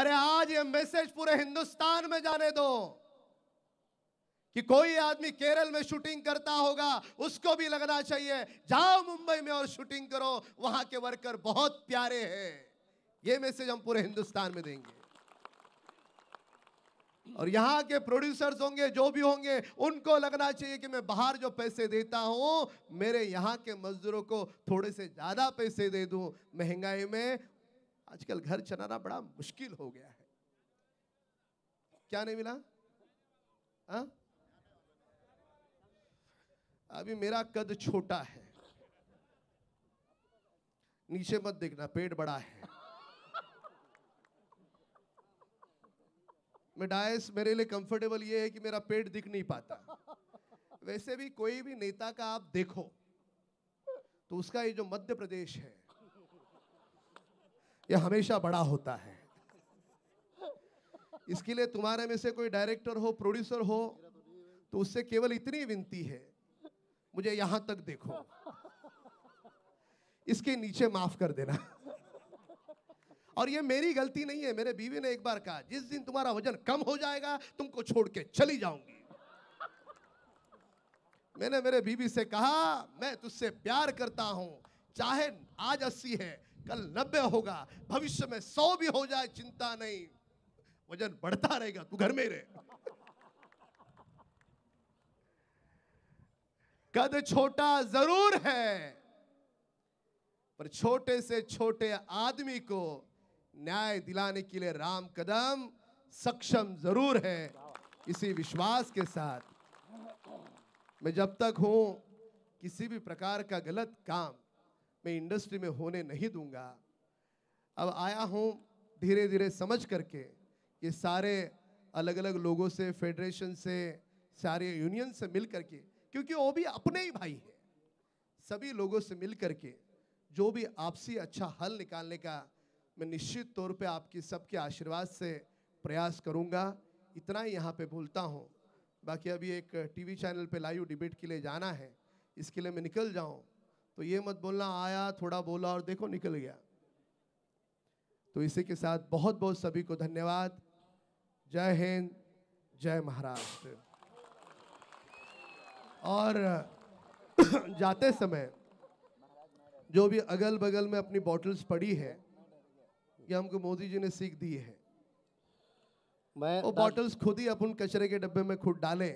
अरे आज ये मैसेज पूरे हिंदुस्तान में जाने दो कि कोई आदमी केरल में शूटिंग करता होगा उसको भी लगना चाहिए जाओ मुंबई में और शूटिंग करो वहां के वर्कर बहुत प्यारे हैं ये मैसेज हम पूरे हिंदुस्तान में देंगे और यहाँ के प्रोड्यूसर्स होंगे जो भी होंगे उनको लगना चाहिए कि मैं बाहर जो पैसे देता हूं मेरे यहां के मजदूरों को थोड़े से ज़्यादा पैसे दे दूं महंगाई में आजकल घर चलाना बड़ा मुश्किल हो गया है क्या नहीं मिला आ? अभी मेरा कद छोटा है नीचे मत देखना पेट बड़ा है मिडाइस मेरे लिए कंफर्टेबल ये है कि मेरा पेट दिख नहीं पाता वैसे भी कोई भी नेता का आप देखो तो उसका ये जो मध्य प्रदेश है ये हमेशा बड़ा होता है इसके लिए तुम्हारे में से कोई डायरेक्टर हो प्रोड्यूसर हो तो उससे केवल इतनी विनती है मुझे यहां तक देखो इसके नीचे माफ कर देना और ये मेरी गलती नहीं है मेरे बीवी ने एक बार कहा जिस दिन तुम्हारा वजन कम हो जाएगा तुमको छोड़ के चली जाऊंगी मैंने मेरे बीवी से कहा मैं तुझसे प्यार करता हूं चाहे आज अस्सी है कल नब्बे होगा भविष्य में सौ भी हो जाए चिंता नहीं वजन बढ़ता रहेगा तू घर में रहे कद छोटा जरूर है पर छोटे से छोटे आदमी को न्याय दिलाने के लिए राम कदम सक्षम जरूर है इसी विश्वास के साथ मैं जब तक हूं किसी भी प्रकार का गलत काम मैं इंडस्ट्री में होने नहीं दूंगा अब आया हूँ धीरे धीरे समझ करके ये सारे अलग अलग लोगों से फेडरेशन से सारे यूनियन से मिल करके क्योंकि वो भी अपने ही भाई है सभी लोगों से मिल करके जो भी आपसी अच्छा हल निकालने का मैं निश्चित तौर पे आपकी सबके आशीर्वाद से प्रयास करूँगा इतना ही यहाँ पे बोलता हूँ बाकी अभी एक टीवी चैनल पे लाइव डिबेट के लिए जाना है इसके लिए मैं निकल जाऊँ तो ये मत बोलना आया थोड़ा बोला और देखो निकल गया तो इसी के साथ बहुत बहुत सभी को धन्यवाद जय हिंद जय महाराष्ट्र और जाते समय जो भी अगल बगल में अपनी बॉटल्स पड़ी है ये हमको मोदी जी ने सीख दी है मैं वो बॉटल्स खुद ही अपन कचरे के डब्बे में खुद डालें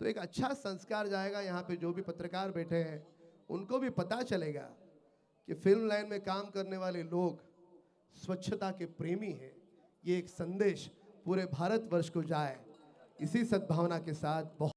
तो एक अच्छा संस्कार जाएगा यहाँ पे जो भी पत्रकार बैठे हैं उनको भी पता चलेगा कि फिल्म लाइन में काम करने वाले लोग स्वच्छता के प्रेमी हैं ये एक संदेश पूरे भारतवर्ष को जाए इसी सद्भावना के साथ बहुत